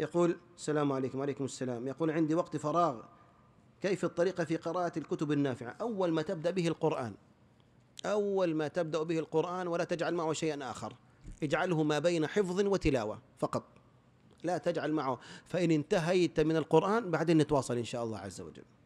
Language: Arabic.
يقول السلام عليكم وعليكم السلام يقول عندي وقت فراغ كيف الطريقة في قراءة الكتب النافعة أول ما تبدأ به القرآن أول ما تبدأ به القرآن ولا تجعل معه شيئا آخر اجعله ما بين حفظ وتلاوة فقط لا تجعل معه فإن انتهيت من القرآن بعدين نتواصل إن شاء الله عز وجل